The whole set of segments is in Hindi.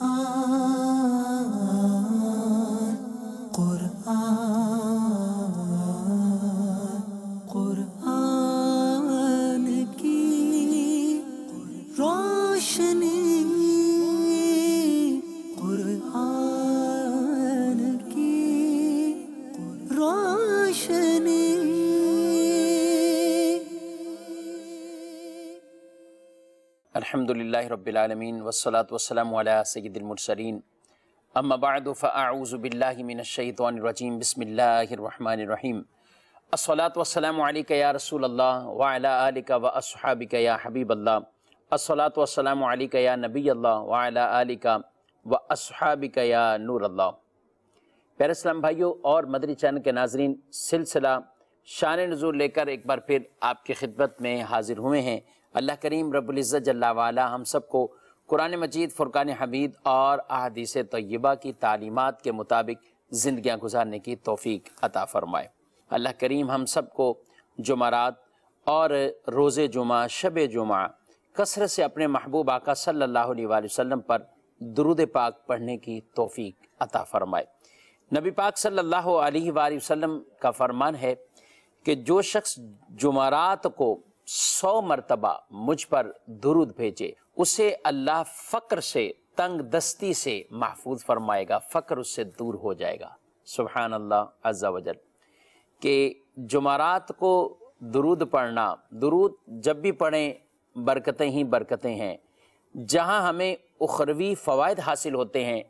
I. रबालमीन वसलात वसलम सैदिलमसरीन अम्माबाद फ़ाऊज़बिल्लिमिनशैतरजीम बसमीम असलात वसलम या रसूल अल्लाह वालिका व असलात वसलम या नबी अल्लाह वालिका व नूर अल्लाह पैरसलम भाइयों और मदरी चैन के नाजरन सिलसिला शान नज़ूर लेकर एक बार फिर आपकी खिदमत में हाजिर हुए हैं अल्लाह करीम रबुल्ज़त जल्ला हम सब को कुरान मजीद फ़ुरकान हमीद और अदीस तय्यबा की तालीमत के मुताबिक ज़िंदियाँ गुजारने की तोफ़ी अता फ़रमाए अल्लाह करीम हम सब को जुमारात और रोज़ जुमा शब जुमा कसरत से अपने महबूब आका सल्लल्लाहु अलैहि वसल्लम पर दरुद पाक पढ़ने की तोफ़ी अता फ़रमाए नबी पाक सल्लल्लाहु अलैहि वसल्लम का फरमान है कि जो शख्स जुमारात को सौ मरतबा मुझ पर दुरुद भेजे उसे अल्लाह फ़क्र से तंग दस्ती से महफूज फरमाएगा फ़क्र उससे दूर हो जाएगा सुबहान अल्लाह अज्जा वजल जुमारात को दुरुद पढ़ना दुरूद जब भी पढ़ें बरकतें ही बरकतें हैं जहाँ हमें उखरवी फ़वाद हासिल होते हैं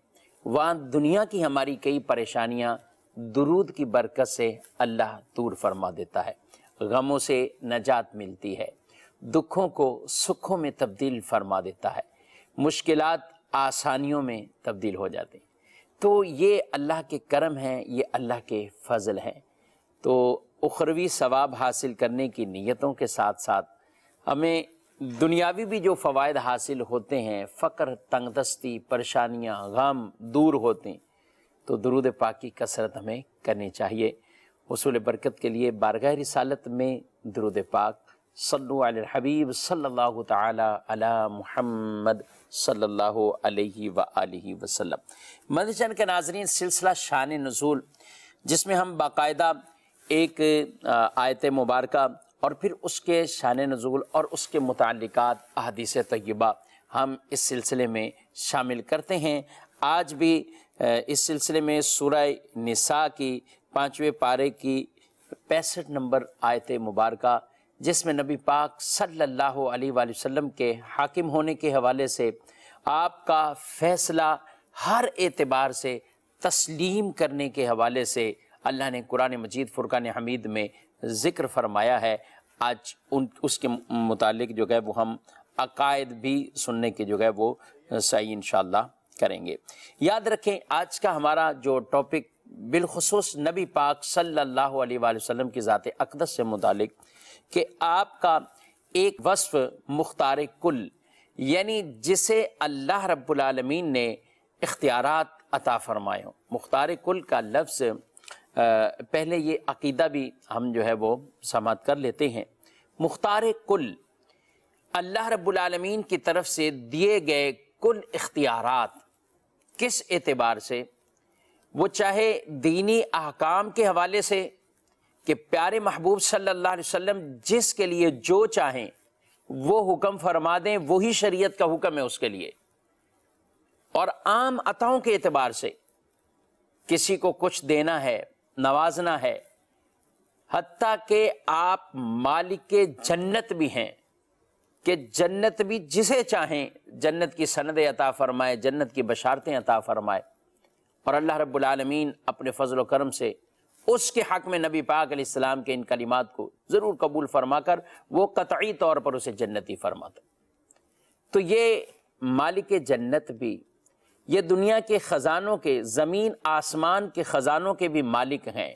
वहाँ दुनिया की हमारी कई परेशानियाँ दुरूद की बरकत से अल्लाह दूर फरमा देता है गमों से नजात मिलती है दुखों को सुखों में तब्दील फरमा देता है मुश्किल आसानियों में तब्दील हो जाते हैं तो ये अल्लाह के करम हैं ये अल्लाह के फजल हैं तो उखरवी सवाब हासिल करने की नीयतों के साथ साथ हमें दुनियावी भी जो फ़वाद हासिल होते हैं फ़क्र तंगदस्ती परेशानियाँ गम दूर होते हैं तो दरुद पाकि कसरत हमें करनी चाहिए हसूल बरकत के लिए बारगह रिसालत में दरुद पाक सल्लु अल हबीब सल्लल्लाहु ताला अला मुहम्मद सल्लल्लाहु अलैहि व आलिहि वसल्लम मदचन के नाजरीन सिलसिला शान नज़ूल जिसमें हम बाकायदा एक आयत मुबारक और फिर उसके शान नज़ूल और उसके मतलक अहदीस तयबा हम इस सिलसिले में शामिल करते हैं आज भी इस सिलसिले में सूरह निसा की पाँचवें पारे की पैंसठ नंबर आयत मुबारक जिसमें नबी पाक सल्लल्लाहु अलैहि वसल्लम के हाकिम होने के हवाले से आपका फ़ैसला हर एतबार से तस्लीम करने के हवाले से अल्लाह ने कुरान मजीद फ़ुरक़ान हमीद में ज़िक्र फरमाया है आज उन उसके मुतालिक जो है वो हम अकायद भी सुनने की जो है वो सही इन करेंगे याद रखें आज का हमारा जो टॉपिक बिलखसूस नबी पाक सल्लल्लाहु अलैहि वसल्लम की ज़ात अकदस से मुतल कि आपका एक वस्फ मुख्तार कुल यानी जिसे अल्लाह रब्लमीन ने इख्तियारत अता फरमाए हों मुख्तार कुल का लफ्स पहले ये अकीदा भी हम जो है वो समात कर लेते हैं मुख्तार कुल अल्लाह रब्लमीन की तरफ से दिए गए कुल इख्तियारत किस एतबार से वो चाहे दीनी अहकाम के हवाले से कि प्यारे महबूब सल्लल्लाहु अलैहि वसल्लम जिसके लिए जो चाहें वो हुक्म फरमा दें वही शरीयत का हुक्म है उसके लिए और आम अताओं के अतबार से किसी को कुछ देना है नवाजना है हती के आप मालिक के जन्नत भी हैं कि जन्नत भी जिसे चाहें जन्नत की सनद अता फरमाए जन्नत की बशारतें अता फरमाए और अल्लाह रब्लमीन अपने फ़जल करम से उसके हक़ में नबी पाक सलाम के इन कलिमात को ज़रूर कबूल फरमा कर वो कतई तौर पर उसे जन्नती फरमाता तो ये मालिक जन्नत भी ये दुनिया के ख़ज़ानों के ज़मीन आसमान के ख़ज़ानों के भी मालिक हैं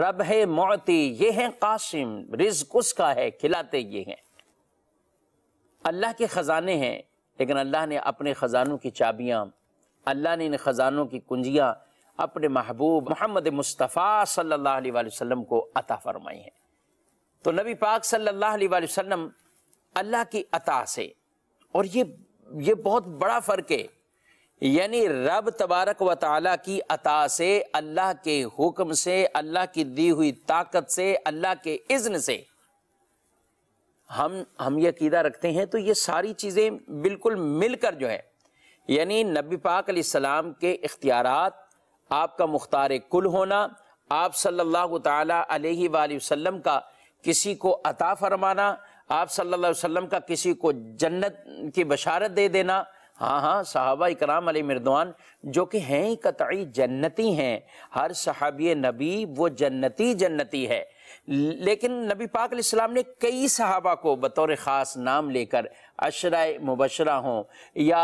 रब है मोती ये हैं कासिम रिज्क उसका है खिलाते ये हैं अल्लाह के ख़ज़ाने हैं लेकिन अल्लाह ने अपने ख़ज़ानों की चाबियाँ अल्लाह ने इन ख़जानों की कुंजियाँ अपने महबूब मोहम्मद मुस्तफ़ा सल्लल्लाहु अलैहि वसल्लम को अता फरमाई हैं तो नबी पाक सल्लल्लाहु अलैहि वसल्लम अल्लाह की अता से और ये ये बहुत बड़ा फ़र्क है यानी रब तबारक व ताली की अता से अल्लाह के हुक्म से अल्लाह की दी हुई ताकत से अल्लाह के इज़्न से हम हम यकीदा रखते हैं तो ये सारी चीज़ें बिल्कुल मिलकर जो है यानी नबी पाक सलाम के इख्तियारत आपका मुख्तार कुल होना आप सल्लल्लाहु अलैहि वसल्लम का किसी को अता फरमाना आप सल्लल्लाहु अलैहि वसल्लम का किसी को जन्नत की बशारत दे देना हाँ हाँ साहबा इकराम अली मिर्दवान जो कि हैं ही कतई जन्नती हैं हर सहाबी नबी वो जन्नती जन्नती है लेकिन नबी पाक ने कई सहाबा को बतौर ख़ास नाम लेकर अशरा मुबशरा हों या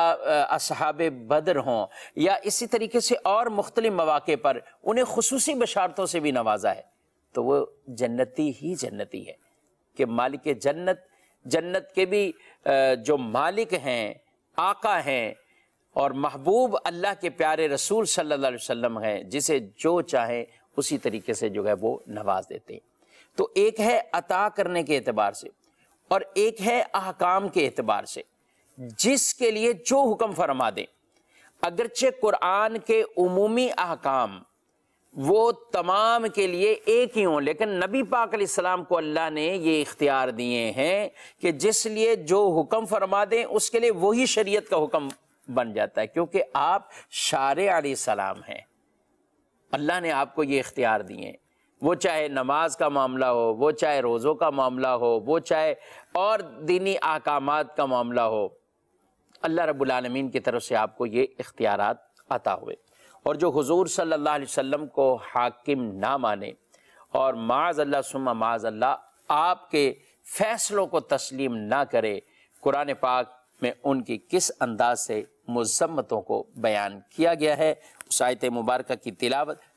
असहाब बदर हों या इसी तरीके से और मुख्तलि मौाक़े पर उन्हें खसूस बशारतों से भी नवाजा है तो वो जन्नती ही जन्नती है कि मालिक जन्नत जन्नत के भी जो मालिक हैं आका हैं और महबूब अल्लाह के प्यारे रसूल सल्ला वम हैं जिसे जो चाहें उसी तरीके से जो है वो नवाज देते हैं तो एक है अता करने के अतबार से और एक है अहकाम के एतबार से जिसके लिए जो हुक्म फरमा दें अगरचे कुरान के उमूमी अहकाम वो तमाम के लिए एक ही हों लेकिन नबी पाक को अल्लाह ने ये इख्तियार दिए हैं कि जिसलिए जो हुक्म फरमा दें उसके लिए वही शरीयत का हुक्म बन जाता है क्योंकि आप शार सलाम हैं अल्लाह ने आपको ये इख्तियार दिए वो चाहे नमाज का मामला हो वो चाहे रोज़ों का मामला हो वो चाहे और दीनी अहकाम का मामला हो अल्लाह रब्लमीन की तरफ से आपको ये इख्तियार आता हुए और जो हुजूर सल्लल्लाहु अलैहि वसल्लम को हाकिम ना माने और माज अल्लाह माज़ल्ला माज अल्लाह आपके फ़ैसलों को तस्लीम ना करे कुरान पाक में उनकी किस अंदाज से मजम्मतों को बयान किया गया है उस आयत मुबारक की तिलावत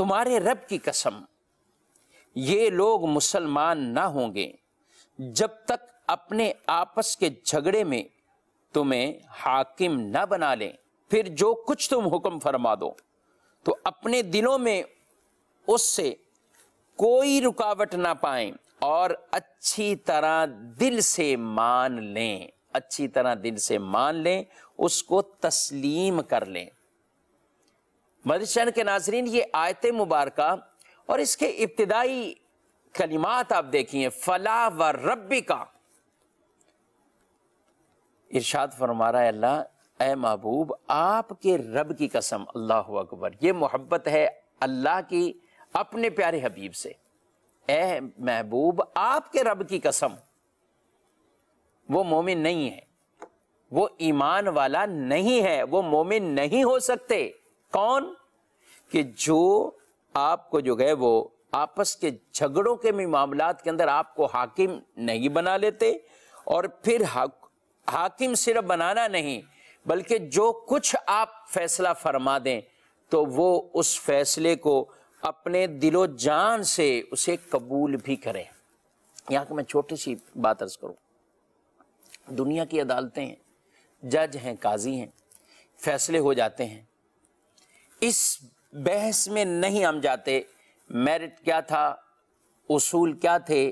तुम्हारे रब की कसम ये लोग मुसलमान ना होंगे जब तक अपने आपस के झगड़े में तुम्हें हाकिम ना बना लें फिर जो कुछ तुम हुक्म फरमा दो तो अपने दिलों में उससे कोई रुकावट ना पाए और अच्छी तरह दिल से मान लें अच्छी तरह दिल से मान लें उसको तस्लीम कर लें मदशन के नाजरीन ये आयत मुबारक और इसके इब्तदाई कलिमात आप देखिए फला व रबी का इर्शाद फरमारा अल्लाह ए महबूब आपके रब की कसम अल्लाह अकबर ये मोहब्बत है अल्लाह की अपने प्यारे हबीब से ए महबूब आपके रब की कसम वो मोमिन नहीं है वो ईमान वाला नहीं है वो मोमिन नहीं हो सकते कौन कि जो आपको जो है वो आपस के झगड़ों के भी मामला के अंदर आपको हाकिम नहीं बना लेते और फिर हा, हाकिम सिर्फ बनाना नहीं बल्कि जो कुछ आप फैसला फरमा दें तो वो उस फैसले को अपने दिलो जान से उसे कबूल भी करें यहाँ की मैं छोटी सी बात अर्ज करूँ दुनिया की अदालतें हैं जज हैं काजी हैं फैसले हो जाते हैं इस बहस में नहीं हम जाते मेरिट क्या था उसूल क्या थे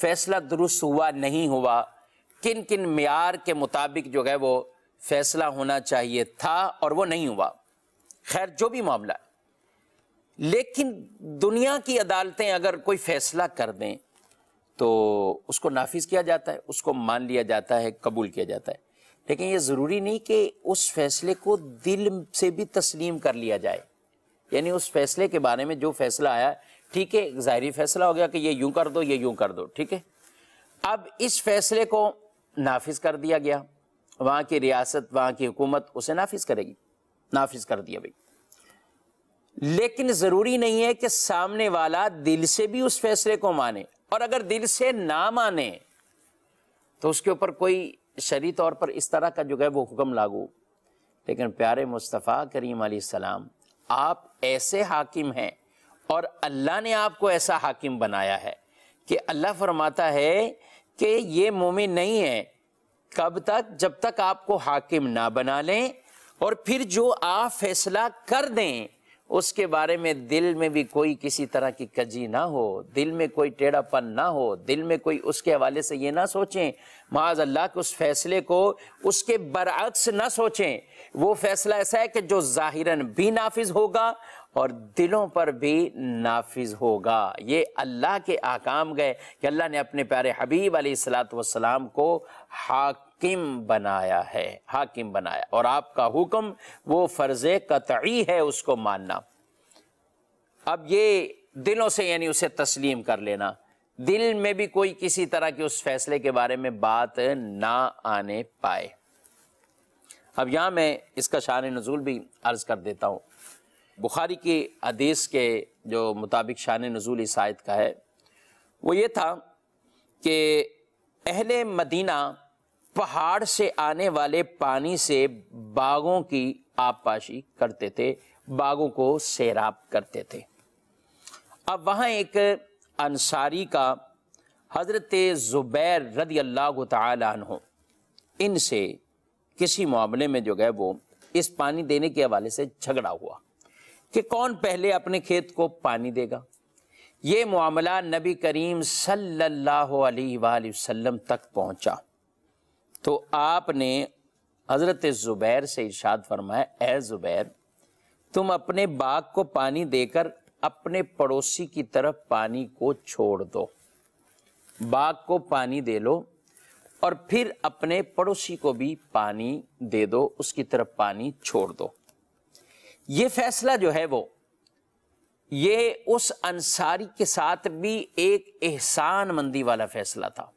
फैसला दुरुस्त हुआ नहीं हुआ किन किन मैार के मुताबिक जो है वो फैसला होना चाहिए था और वो नहीं हुआ खैर जो भी मामला है लेकिन दुनिया की अदालतें अगर कोई फैसला कर दें तो उसको नाफिज किया जाता है उसको मान लिया जाता है कबूल किया जाता है लेकिन ये ज़रूरी नहीं कि उस फैसले को दिल से भी तस्लीम कर लिया जाए यानी उस फैसले के बारे में जो फैसला आया ठीक है ज़ाहरी फैसला हो गया कि ये यूं कर दो ये यूं कर दो ठीक है अब इस फैसले को नाफिज कर दिया गया वहाँ की रियासत वहाँ की हुकूमत उसे नाफिज करेगी नाफिज कर दिया भाई लेकिन ज़रूरी नहीं है कि सामने वाला दिल से भी उस फैसले को माने और अगर दिल से ना माने तो उसके ऊपर कोई शरी तौर पर इस तरह का जो है वो हुक्म लागू लेकिन प्यारे मुस्तफ़ा करीम सलाम आप ऐसे हाकिम हैं और अल्लाह ने आपको ऐसा हाकिम बनाया है कि अल्लाह फरमाता है कि ये मोमिन नहीं है कब तक जब तक आपको हाकिम ना बना लें और फिर जो आप फैसला कर दें उसके बारे में दिल में भी कोई किसी तरह की कजी ना हो दिल में कोई टेढ़ापन ना हो दिल में कोई उसके हवाले से ये ना सोचें माज अल्लाह के उस फैसले को उसके बरअक्स ना सोचें वो फैसला ऐसा है कि जो ज़ाहिरन भी नाफिज होगा और दिलों पर भी नाफिज होगा ये अल्लाह के आकाम गए कि अल्लाह ने अपने प्यारे हबीब अली वसलाम को हाक हाकिम बनाया है हाकिम बनाया और आपका हुक्म वो फ़र्ज़ कतई है उसको मानना अब ये दिलों से यानी उसे तस्लीम कर लेना दिल में भी कोई किसी तरह के उस फैसले के बारे में बात ना आने पाए अब यहां मैं इसका शान नजूल भी अर्ज़ कर देता हूं बुखारी की अदीस के जो मुताबिक शान नजूल इस आयत का है वो ये था कि अहले मदीना पहाड़ से आने वाले पानी से बागों की आबपाशी करते थे बागों को सैराब करते थे अब वहाँ एक अंसारी का हज़रत ज़ुबैर रदी अल्लाह तहो इनसे किसी मामले में जो है वो इस पानी देने के हवाले से झगड़ा हुआ कि कौन पहले अपने खेत को पानी देगा ये मामला नबी करीम सल्लल्लाहु अलैहि वसल्लम तक पहुंचा तो आपने हज़रत ज़ुबैर से इर्शाद फरमाया ए ज़ुबैर तुम अपने बाग को पानी देकर अपने पड़ोसी की तरफ पानी को छोड़ दो बाग को पानी दे लो और फिर अपने पड़ोसी को भी पानी दे दो उसकी तरफ पानी छोड़ दो ये फैसला जो है वो ये उस अंसारी के साथ भी एक एहसान मंदी वाला फैसला था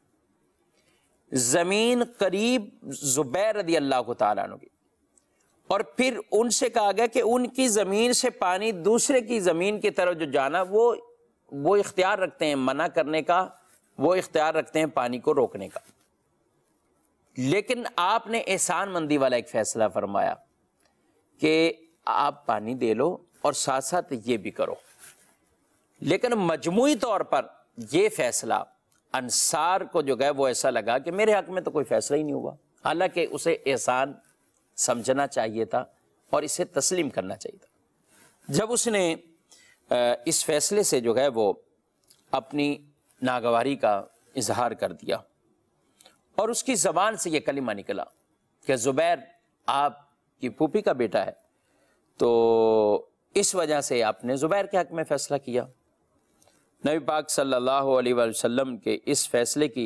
ज़मीन करीब ज़ुबैर रदी अल्लाह को तारा की और फिर उनसे कहा गया कि उनकी ज़मीन से पानी दूसरे की ज़मीन की तरफ जो जाना वो वो इख्तियार रखते हैं मना करने का वो इख्तियार रखते हैं पानी को रोकने का लेकिन आपने एहसान मंदी वाला एक फ़ैसला फरमाया कि आप पानी दे लो और साथ साथ ये भी करो लेकिन मजमू तौर पर यह फ़ैसला अंसार को जो है वो ऐसा लगा कि मेरे हक में तो कोई फैसला ही नहीं हुआ हालांकि उसे एहसान समझना चाहिए था और इसे तस्लीम करना चाहिए था जब उसने इस फैसले से जो है वो अपनी नागवारी का इजहार कर दिया और उसकी ज़बान से यह कलिमा निकला कि ज़ुबैर आपकी फूफी का बेटा है तो इस वजह से आपने ज़ुबैर के हक में फ़ैसला किया नबी पाक सल्लल्लाहु अलैहि वसल्लम के इस फ़ैसले की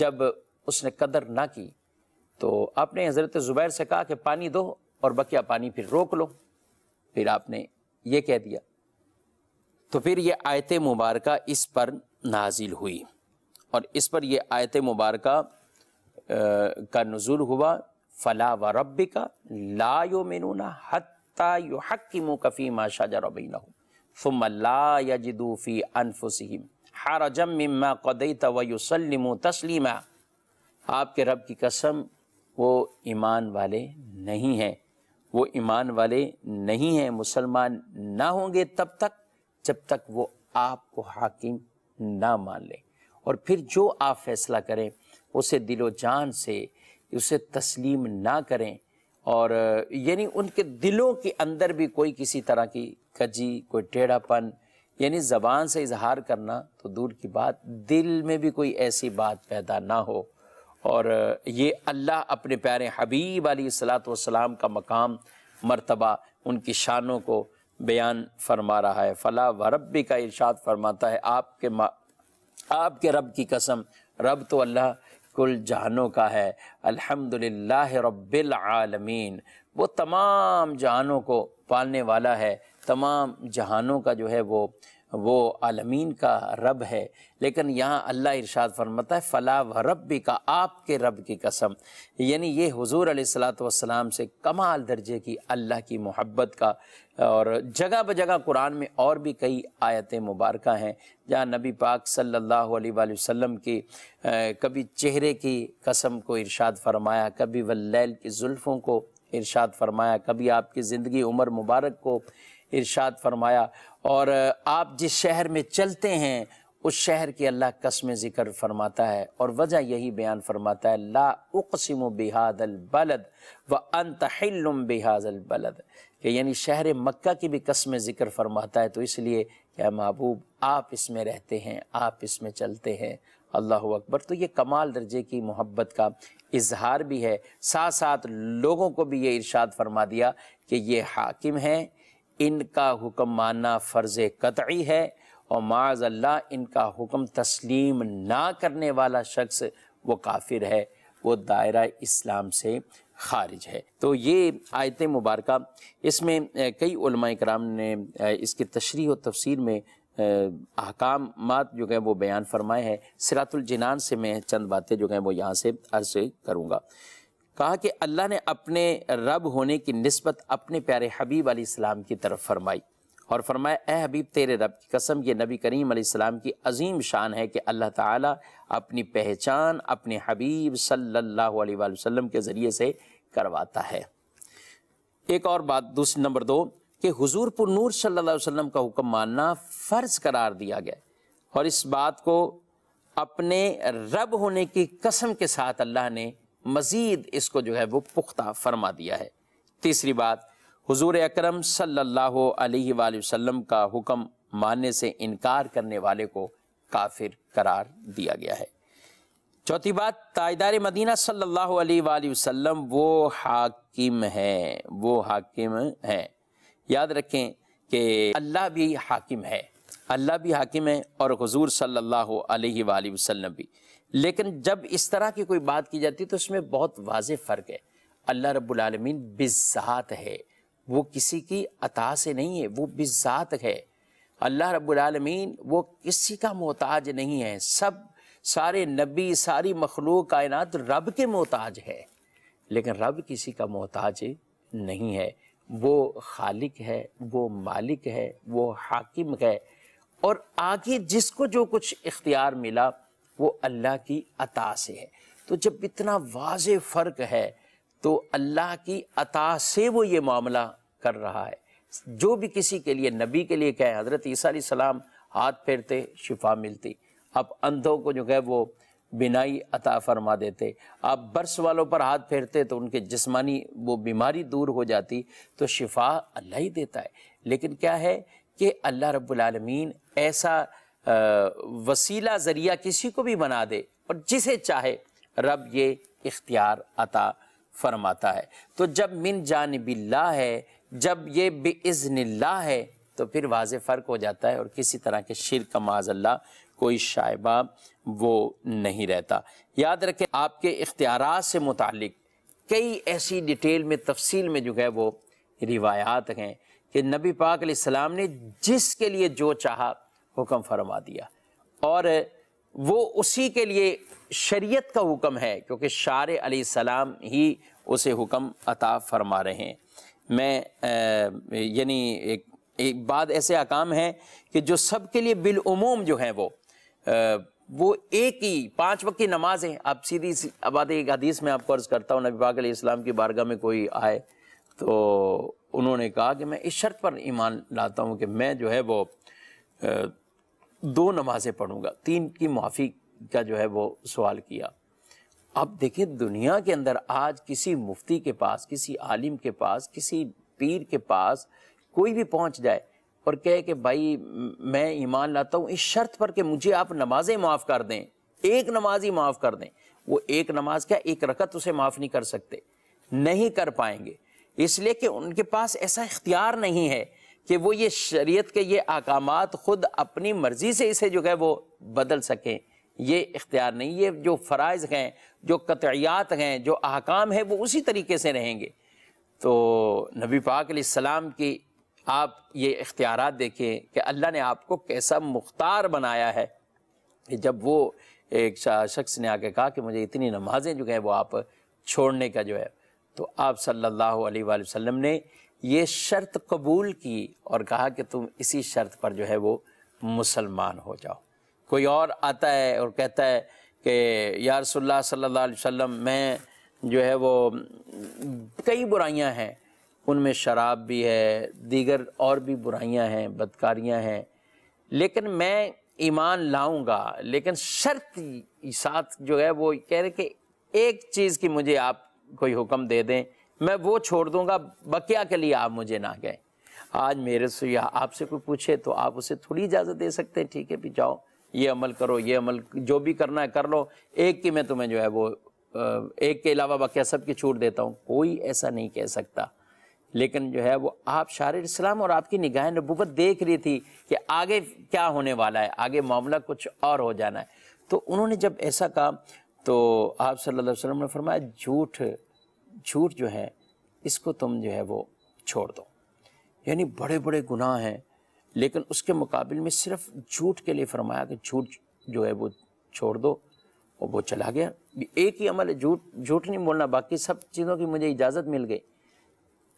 जब उसने कदर ना की तो आपने हज़रत ज़ुबैर से कहा कि पानी दो और बकिया पानी फिर रोक लो फिर आपने ये कह दिया तो फिर ये आयत मुबारक इस पर नाजिल हुई और इस पर यह आयत मुबारक का नज़ुल हुआ फ़ला व रब्बिका ला यो हत्ता यो हक की मुकफ़ी माशा फ़ुमल्ला यजिदूफ़ी अनफुसम हारजम तस्लिमा आपके रब की कसम वो ईमान वाले नहीं हैं वो ईमान वाले नहीं हैं मुसलमान ना होंगे तब तक जब तक वो आपको हाकिम ना मान लें और फिर जो आप फैसला करें उसे दिलो जान से उसे तस्लीम ना करें और यानी उनके दिलों के अंदर भी कोई किसी तरह की कजी कोई टेढ़ापन यानी ज़बान से इजहार करना तो दूर की बात दिल में भी कोई ऐसी बात पैदा ना हो और ये अल्लाह अपने प्यारे हबीब अली सलात का मकाम मर्तबा उनकी शानों को बयान फरमा रहा है फ़ला व रबी का इर्शाद फरमाता है आपके आपके रब की कसम रब तो अल्लाह कुल जहानों का है अल्हम्दुलिल्लाह रब्बिल आलमीन वो तमाम जहानों को पालने वाला है तमाम जहानों का जो है वो वो आलमीन का रब है लेकिन यहाँ अल्लाह इरशाद फरमाता है फ़ला व रबी का आपके रब की कसम यानी ये हजूर सलाम से कमाल दर्जे की अल्लाह की मोहब्बत का और जगह ब जगह कुरान में और भी कई आयतें मुबारक हैं जहाँ नबी पाक सल्लल्लाहु अलैहि वसल्लम की कभी चेहरे की कसम को इरशाद फरमाया कभी वल्लैल की जुल्फ़ों को इरशाद फरमाया कभी आपकी ज़िंदगी उमर मुबारक को इरशाद फरमाया और आप जिस शहर में चलते हैं उस शहर की अल्लाह कसम ज़िक्र फरमाता है और वजह यही बयान फरमाता है ला उकसम बिहाद अलबलद व अनतहलम बिहाज कि यानी शहर मक्का की भी कसम ज़िक्र फरमाता है तो इसलिए क्या महबूब आप इसमें रहते हैं आप इसमें चलते हैं अल्लाह अकबर तो ये कमाल दर्जे की मोहब्बत का इजहार भी है साथ साथ लोगों को भी ये इरशाद फरमा दिया कि ये हाकिम हैं इनका हुक्म मानना फ़र्ज़ कतई है और माज अल्लाह इनका हुक्म तस्लीम ना करने वाला शख्स वो काफिर है वो दायरा इस्लाम से खारिज है तो ये आयत मुबारक इसमें कई कराम ने इसकी तशरी और तफसीर में अहकाम जो हैं वो बयान फरमाए हैं सिरातुलजनान से मैं चंद बातें जो हैं वो यहाँ से अर्ज़ करूँगा कहा कि अल्लाह ने अपने रब होने की नस्बत अपने प्यारे हबीब आसमाम की तरफ फरमाई और फरमाए ए हबीब तेरे रब की कसम ये नबी करीम आसमाम की अजीम शान है कि अल्लाह ताला अपनी पहचान अपने हबीब सल्लल्लाहु अलैहि वसल्लम के ज़रिए से करवाता है एक और बात दूसरी नंबर दो कि हुजूर पर नूर सल्लल्लाहु अलैहि वसल्लम का हुक्म मानना फ़र्ज़ करार दिया गया और इस बात को अपने रब होने की कसम के साथ अल्लाह ने मज़ीद इसको जो है वो पुख्ता फरमा दिया है तीसरी बात हुजूर अकरम सल्लल्लाहु अलैहि वसल्लम का हुक्म मानने से इनकार करने वाले को काफिर करार दिया गया है चौथी बात ताजदार मदीना सल्लल्लाहु अलैहि वसल्लम वो हाकिम है वो हाकिम है याद रखें कि अल्लाह भी हाकिम है अल्लाह भी हाकिम है और हुजूर सल्लल्लाहु अलैहि वसल्लम भी लेकिन जब इस तरह की कोई बात की जाती है तो उसमें बहुत वाज फ़र्क है अल्लाह रब्लमीन बिज़ात है वो किसी की अता से नहीं है वो बिज़ात है अल्लाह रब्लमीन वो किसी का मोहताज नहीं है सब सारे नबी सारी मखलूक कायनात रब के मोहताज है लेकिन रब किसी का मोहताज नहीं है वो खालिक है वो मालिक है वो हाकिम है और आगे जिसको जो कुछ इख्तियार मिला वो अल्लाह की अता से है तो जब इतना वाज फ़र्क है तो अल्लाह की अता से वो ये मामला कर रहा है जो भी किसी के लिए नबी के लिए कहे हज़रत ईसा सलाम हाथ फेरते शिफा मिलती अब अंधों को जो है वो बिनाई अता फरमा देते आप बर्स वालों पर हाथ फेरते तो उनके जिस्मानी वो बीमारी दूर हो जाती तो शिफा अल्लाह ही देता है लेकिन क्या है कि अल्लाह रब्बुल रबालमीन ऐसा वसीला ज़रिया किसी को भी बना दे और जिसे चाहे रब ये इख्तियार अता फरमाता है तो जब मिन जानबिल्ला है जब ये बेइज़निल्ला है तो फिर वाज फ़र्क हो जाता है और किसी तरह के शिर का माजल्ला कोई शायबा वो नहीं रहता याद रखें आपके इख्तियार से मुतक कई ऐसी डिटेल में तफसील में जो है वो रिवायात हैं कि नबी पाक सलाम ने जिसके लिए जो चाहा हुक्म फरमा दिया और वो उसी के लिए शरीयत का हुक्म है क्योंकि शार सलाम ही उसे हुक्म अता फरमा रहे हैं मैं यानी एक एक बात ऐसे अकाम हैं कि जो सब के लिए बिलूम जो हैं वो आ, वो एक ही पांच वक्त की नमाजें आप सीधी सी आबाद एक हदीस में आपको अर्ज़ करता हूँ नबी पाक इस्लाम की बारगाह में कोई आए तो उन्होंने कहा कि मैं इस शर्त पर ईमान लाता हूँ कि मैं जो है वो आ, दो नमाज़ें पढ़ूंगा तीन की माफ़ी का जो है वो सवाल किया अब देखिए दुनिया के अंदर आज किसी मुफ्ती के पास किसी आलिम के पास किसी पीर के पास कोई भी पहुंच जाए और कहे कि भाई मैं ईमान लाता हूँ इस शर्त पर कि मुझे आप नमाजें माफ़ कर दें एक नमाज ही माफ़ कर दें वो एक नमाज क्या एक रकत उसे माफ़ नहीं कर सकते नहीं कर पाएंगे इसलिए कि उनके पास ऐसा इख्तियार नहीं है कि वो ये शरीयत के ये अहकाम ख़ुद अपनी मर्ज़ी से इसे जो है वो बदल सकें ये इख्तियार नहीं ये जो फराइज हैं जो कतियात हैं जो अहकाम हैं वो उसी तरीके से रहेंगे तो नबी पाक सलाम की आप ये इख्तियार देखें कि अल्लाह ने आपको कैसा मुख्तार बनाया है कि जब वो एक शख्स ने आके कहा कि मुझे इतनी नमाजें जो हैं वो आप छोड़ने का जो है तो आप सल्लल्लाहु अलैहि वसल्लम ने ये शर्त कबूल की और कहा कि तुम इसी शर्त पर जो है वो मुसलमान हो जाओ कोई और आता है और कहता है कि यार रसोल्ला मैं जो है वो कई बुराइयां हैं उनमें शराब भी है दीगर और भी बुराइयां हैं बदकारियां हैं लेकिन मैं ईमान लाऊंगा लेकिन शर्त साथ जो है वो कह रहे कि एक चीज़ की मुझे आप कोई हुक्म दे दें मैं वो छोड़ दूंगा बकिया के लिए आप मुझे ना गए आज मेरे से या आपसे कोई पूछे तो आप उसे थोड़ी इजाज़त दे सकते हैं ठीक है भी जाओ ये अमल करो ये अमल जो भी करना है कर लो एक की मैं तुम्हें जो है वो एक के अलावा बकिया सब की छूट देता हूँ कोई ऐसा नहीं कह सकता लेकिन जो है वो आप शार इस्लाम और आपकी निगाह नबूबत देख रही थी कि आगे क्या होने वाला है आगे मामला कुछ और हो जाना है तो उन्होंने जब ऐसा कहा तो आप सल्लल्लाहु अलैहि वसल्लम ने फरमाया झूठ झूठ जो है इसको तुम जो है वो छोड़ दो यानी बड़े बड़े गुनाह हैं लेकिन उसके मुकाबले में सिर्फ झूठ के लिए फरमाया कि झूठ जो है वो छोड़ दो और वो चला गया एक ही अमल झूठ झूठ नहीं बोलना बाकी सब चीज़ों की मुझे इजाज़त मिल गई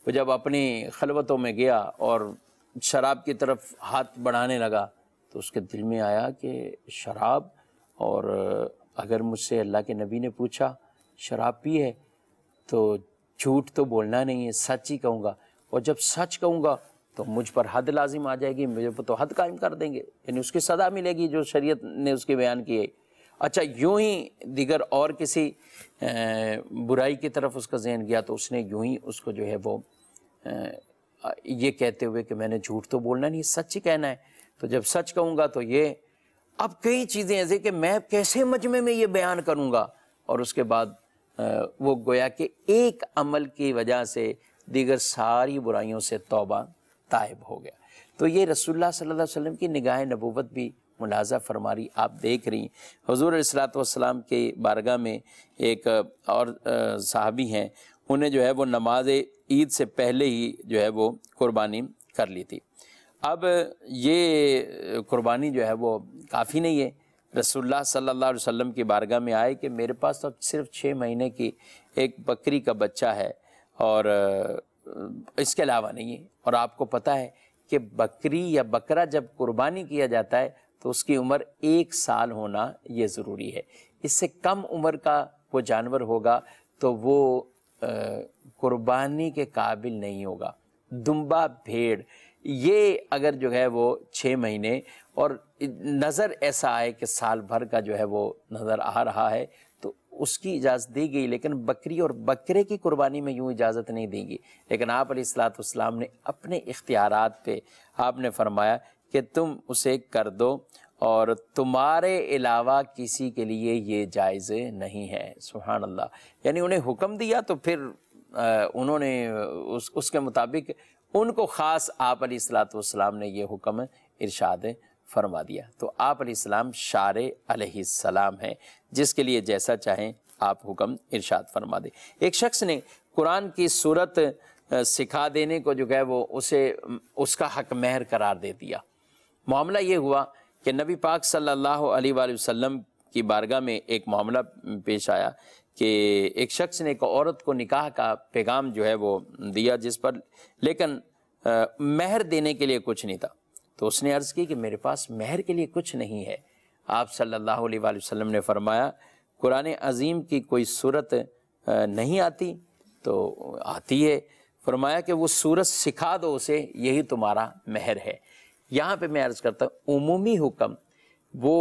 वो जब अपनी खलवतों में गया और शराब की तरफ हाथ बढ़ाने लगा तो उसके दिल में आया कि शराब और अगर मुझसे अल्लाह के नबी ने पूछा शराब पी है तो झूठ तो बोलना नहीं है सच ही कहूँगा और जब सच कहूँगा तो मुझ पर हद लाजिम आ जाएगी मुझे पर तो हद कायम कर देंगे यानी उसकी सदा मिलेगी जो शरीयत ने उसके बयान की है अच्छा यूं ही दिगर और किसी बुराई की तरफ उसका जहन गया तो उसने यूं ही उसको जो है वो ये कहते हुए कि मैंने झूठ तो बोलना नहीं सच ही कहना है तो जब सच कहूँगा तो ये अब कई चीज़ें ऐसे कि मैं कैसे मजमे में ये बयान करूँगा और उसके बाद वो गोया के एक अमल की वजह से दीगर सारी बुराइयों से तोबा तायब हो गया तो ये रसोल्ला सल्लल्लाहु अलैहि वसल्लम की निगाह नबूवत भी मुलाजा फरमारी आप देख रही हजूर सलाम के बारगाह में एक और साहबी हैं उन्हें जो है वो नमाज ईद से पहले ही जो है वो कुर्बानी कर ली थी अब ये कुर्बानी जो है वो काफ़ी नहीं है रसुल्ला सल्ला वसम की बारगाह में आए कि मेरे पास तो सिर्फ छः महीने की एक बकरी का बच्चा है और इसके अलावा नहीं है और आपको पता है कि बकरी या बकरा जब कुर्बानी किया जाता है तो उसकी उम्र एक साल होना ये ज़रूरी है इससे कम उम्र का वो जानवर होगा तो वो कुर्बानी के काबिल नहीं होगा दुम्बा भेड़ ये अगर जो है वो छः महीने और नज़र ऐसा आए कि साल भर का जो है वो नज़र आ रहा है तो उसकी इजाज़त दी गई लेकिन बकरी और बकरे की कुर्बानी में यूँ इजाज़त नहीं देंगी लेकिन आप अलीसलाम ने अपने इख्तियार पे आपने फरमाया कि तुम उसे कर दो और तुम्हारे अलावा किसी के लिए ये जायज़ नहीं है सुहान अल्लाह यानी उन्हें हुक्म दिया तो फिर उन्होंने उस उसके मुताबिक उनको ख़ास आप सलाम ने यह हुक्म इरशाद फरमा दिया तो आप सलाम शार सलाम है जिसके लिए जैसा चाहें आप हुक्म इरशाद फरमा दें एक शख्स ने कुरान की सूरत सिखा देने को जो है वो उसे उसका हक महर करार दे दिया मामला ये हुआ कि नबी पाक सल्लल्लाहु अलैहि वसल्लम की बारगाह में एक मामला पेश आया कि एक शख्स ने एक औरत को निकाह का पैगाम जो है वो दिया जिस पर लेकिन महर देने के लिए कुछ नहीं था तो उसने अर्ज़ की कि मेरे पास महर के लिए कुछ नहीं है आप सल्लल्लाहु अलैहि वसल्लम ने फरमाया कुरान अजीम की कोई सूरत नहीं आती तो आती है फरमाया कि वो सूरत सिखा दो उसे यही तुम्हारा महर है यहाँ पे मैं अर्ज़ करता हूँ उमूमी हुक्म वो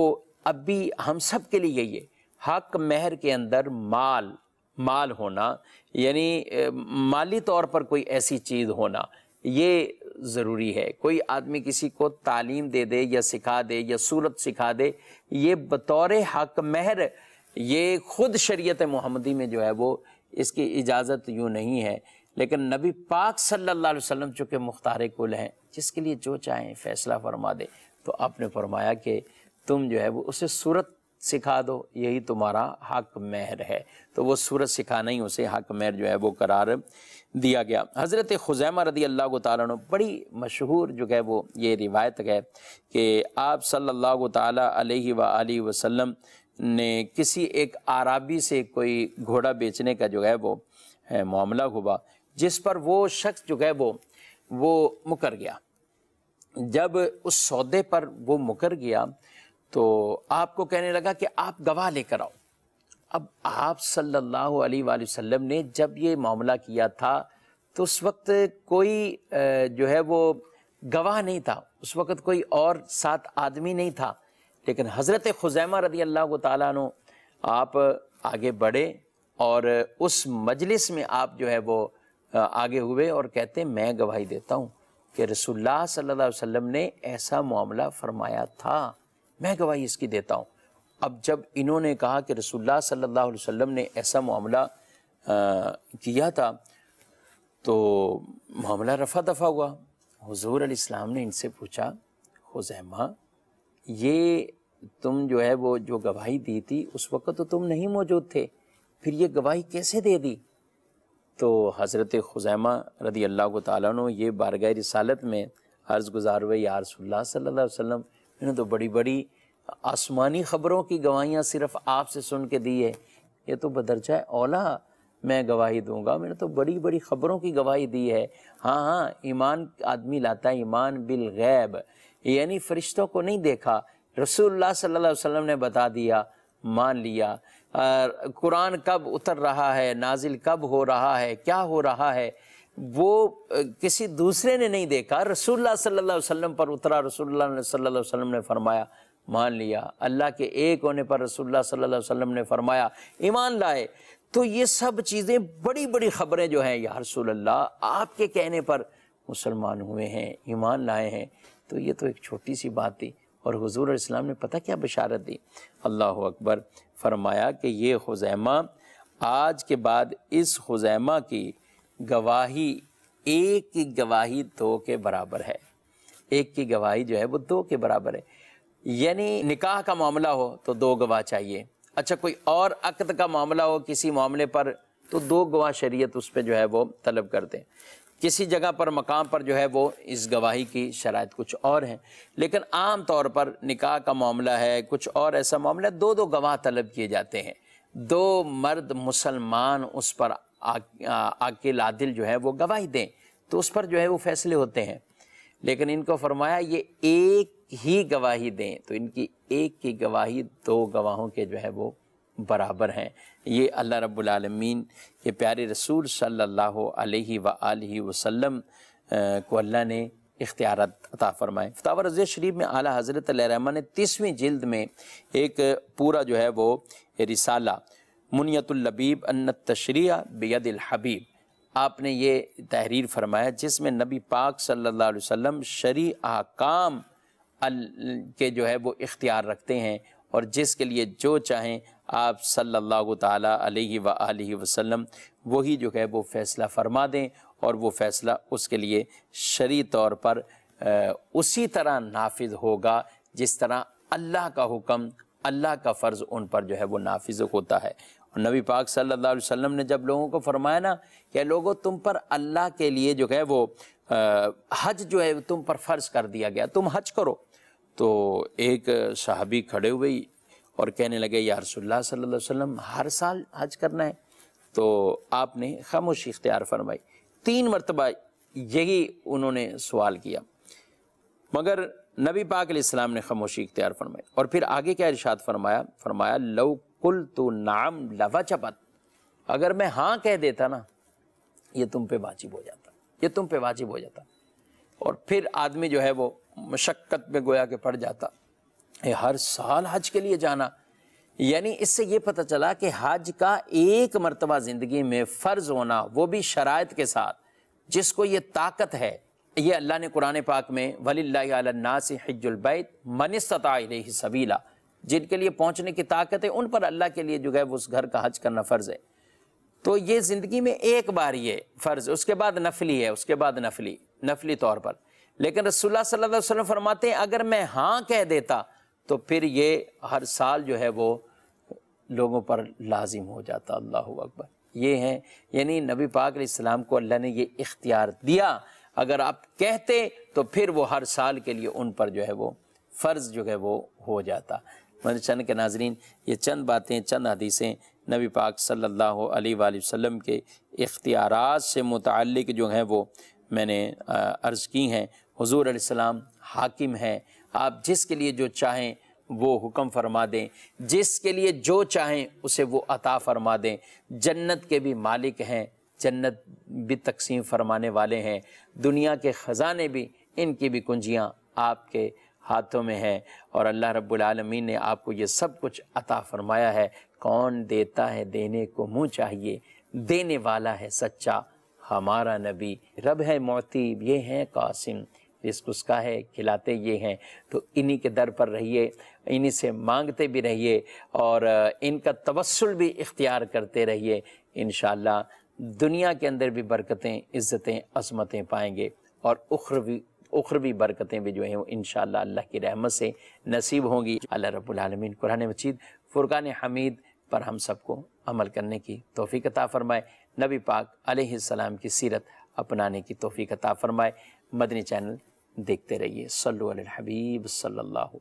अब भी हम सब के लिए यही है हक महर के अंदर माल माल होना यानी माली तौर पर कोई ऐसी चीज़ होना ये ज़रूरी है कोई आदमी किसी को तालीम दे दे या सिखा दे या सूरत सिखा दे ये बतौर हक महर ये खुद शरीयत मोहम्मदी में जो है वो इसकी इजाज़त यूँ नहीं है लेकिन नबी पाक सल्लल्लाहु अलैहि वसल्लम चूँकि मुख्तार कुल हैं जिसके लिए जो चाहें फैसला फरमा दे तो आपने फरमाया कि तुम जो है वो उसे सूरत सिखा दो यही तुम्हारा हक महर है तो वो सूरत सिखा नहीं उसे हक महर जो है वो करार दिया गया हज़रत खुजैमा रदी अल्लाह तारा बड़ी मशहूर जो है वो ये रिवायत है कि आप सल्ला ताला अलैहि ने किसी एक आराबी से कोई घोड़ा बेचने का जो है वो है, मामला हुआ जिस पर वो शख्स जो है वो वो मुकर गया जब उस सौदे पर वो मुकर गया तो आपको कहने लगा कि आप गवाह लेकर आओ अब आप सल्लल्लाहु अलैहि वसल्लम ने जब ये मामला किया था तो उस वक्त कोई जो है वो गवाह नहीं था उस वक्त कोई और सात आदमी नहीं था लेकिन हज़रत खुजैमा रदी अल्लाह तु आप आगे बढ़े और उस मजलिस में आप जो है वो आगे हुए और कहते मैं गवाही देता हूँ कि रसुल्ला सल्ला वसम ने ऐसा मामला फरमाया था मैं गवाही इसकी देता हूँ अब जब इन्होंने कहा कि रसुल्ला सल्ला वसम ने ऐसा मामला किया था तो मामला रफा दफ़ा हुआ हजूर अलैहिस्सलाम ने इनसे पूछा हुजैमा ये तुम जो है वो जो गवाही दी थी उस वक़्त तो तुम नहीं मौजूद थे फिर ये गवाही कैसे दे दी तो हज़रत खुजैमा रदी अल्लाह तु ये बारगाह रसालत में अर्ज़ गुजार हुए यारसोल्ला सल्ला वसम मैंने तो बड़ी बड़ी आसमानी ख़बरों की गवाहियाँ सिर्फ आपसे सुन के दी है ये तो बदरजा ओला मैं गवाही दूंगा मैंने तो बड़ी बड़ी ख़बरों की गवाही दी है हाँ हाँ ईमान आदमी लाता है ईमान बिल गैब यानी फरिश्तों को नहीं देखा रसूलुल्लाह सल्लल्लाहु अलैहि वसल्लम ने बता दिया मान लिया कुरान कब उतर रहा है नाजिल कब हो रहा है क्या हो रहा है वो किसी दूसरे ने नहीं देखा रसूलुल्लाह सल्लल्लाहु अलैहि वसल्लम पर उतरा रसूलुल्लाह सल्लल्लाहु अलैहि वसल्लम ने फरमाया मान लिया अल्लाह के एक होने पर रसूलुल्लाह सल्लल्लाहु अलैहि वसल्लम ने फरमाया ईमान लाए तो ये सब चीज़ें बड़ी बड़ी खबरें जो हैं या रसूल आपके कहने पर मुसलमान हुए हैं ईमान लाए हैं तो ये तो एक छोटी सी बात थी और हजूर इस्लाम ने पता क्या बशारत दी अल्लाह अकबर फरमाया कि ये खुजैमा आज के बाद इस खुजैमा की गवाही एक की गवाही दो के बराबर है एक की गवाही जो है वो दो के बराबर है यानी निकाह का मामला हो तो दो गवाह चाहिए अच्छा कोई और अकद का मामला हो किसी मामले पर तो दो गवाह शरीयत उस पर जो है वो तलब करते हैं किसी जगह पर मकाम पर जो है वो इस गवाही की शरात कुछ और है लेकिन आम तौर पर निकाह का मामला है कुछ और ऐसा मामला दो दो गवाह तलब किए जाते हैं दो मर्द मुसलमान उस पर आके लादिल जो है वो गवाही दें तो उस पर जो है वो फैसले होते हैं लेकिन इनको फरमाया ये एक ही गवाही दें तो इनकी एक की गवाही दो गवाहों के जो है वो बराबर हैं ये अल्लाह रब्बुल रबालमीन के प्यारे रसूल सल्लल्लाहु अलैहि व आलि वसल्लम को अल्लाह ने इख्तियार अता फ़रमाए फ़तावर रज शरीफ में आला हज़रत रहमा ने तीसवीं जल्द में एक पूरा जो है वो रिसाला मुनियतुल्लबीब अन तशरिया बेदिल हबीब आपने ये तहरीर फरमाया जिसमें नबी पाक सल्लल्लाहु अलैहि वसल्लम शरी आकाम के जो है वो इख्तियार रखते हैं और जिसके लिए जो चाहें आप सल्लल्लाहु अलैहि सल्ला वसल्लम वही जो है वो फ़ैसला फरमा दें और वो फ़ैसला उसके लिए शरी तौर पर उसी तरह नाफिज होगा जिस तरह अल्लाह का हुक्म अल्लाह का फ़र्ज़ उन पर जो है वो नाफिज होता है और नबी पाक सल्लल्लाहु अलैहि वसल्लम ने जब लोगों को फरमाया ना कि लोगों तुम पर अल्लाह के लिए जो है वो आ, हज जो है तुम पर फ़र्ज़ कर दिया गया तुम हज करो तो एक सहाबी खड़े हुए और कहने लगे यारसोल्ला सल्ला वसम हर साल हज करना है तो आपने खामोश इख्तियार फरमाई तीन मरतबा यही उन्होंने सवाल किया मगर नबी पाक इस्लाम ने खामोशी इख्तियार फरमाई और फिर आगे क्या इरशाद फरमाया फरमाया लव कुल तो नाम लवा चपत अगर मैं हाँ कह देता ना ये तुम पे वाजिब हो जाता ये तुम पे वाजिब हो जाता और फिर आदमी जो है वो मशक्क़त में गोया के पड़ जाता ये हर साल हज के लिए जाना यानी इससे ये पता चला कि हज का एक मरतबा ज़िंदगी में फ़र्ज़ होना वो भी शरात के साथ जिसको ये ताकत है ये अल्लाह ने कुरान पाक में वलील्ला से हजलबैत मनस्ताह सबीला जिनके लिए पहुँचने की ताकत है उन पर अल्लाह के लिए जो है उस घर का हज करना फ़र्ज़ है तो ये ज़िंदगी में एक बार ये फ़र्ज़ उसके बाद नफली है उसके बाद नफली नफली तौर पर लेकिन रसोल्ला सल्ला वसलम फरमाते हैं अगर मैं हाँ कह देता तो फिर ये हर साल जो है वो लोगों पर लाजिम हो जाता अल्लाह अकबर ये हैं यानी नबी पाकाम को अल्लाह ने ये इख्तियार दिया अगर आप कहते तो फिर वो हर साल के लिए उन पर जो है वो फ़र्ज़ जो है वो हो जाता मैंने चंद के नाजरीन ये चंद बातें चंद हदीसें नबी पाक सल्लल्लाहु अलैहि वसल्लम के इख्तियार से मुतक जो हैं वो मैंने अर्ज़ की हैं हजूर आसमाम हाकिम हैं आप जिसके लिए जो चाहें वो हुक्म फरमा दें जिसके लिए जो चाहें उसे वो अता फरमा दें जन्नत के भी मालिक हैं जन्नत भी तकसीम फरमाने वाले हैं दुनिया के ख़जाने भी इनकी भी कुंजियाँ आपके हाथों में हैं और अल्लाह रब्बुल आलमीन ने आपको ये सब कुछ अता फरमाया है कौन देता है देने को मुँह चाहिए देने वाला है सच्चा हमारा नबी रब है मोतीब ये हैं कासिम रिस्क उसका है खिलाते ये हैं तो इन्हीं के दर पर रहिए इन्हीं से मांगते भी रहिए और इनका तवसल भी इख्तियार करते रहिए इन दुनिया के अंदर भी बरकतें इज़्ज़तें असमतें पाएंगे और उख्रवी उखरवी बरकतें भी जो हैं वो इन अल्लाह की रहमत से नसीब होंगी अल्लाह रबालमीन कुरान मजीद फ़ुरक़ान हमीद पर हम सबको अमल करने की तोहफ़ी कता फ़रमाए नबी पाक आसमाम की सीरत अपनाने की तोहफ़ी कता फ़रमाए मदनी चैनल देखते रहिए सल्लु सल्ला हबीब सल्लल्लाहु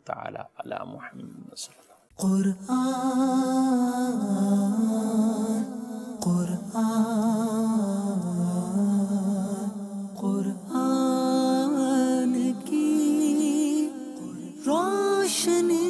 কোরআন কোরআন কি রোশনী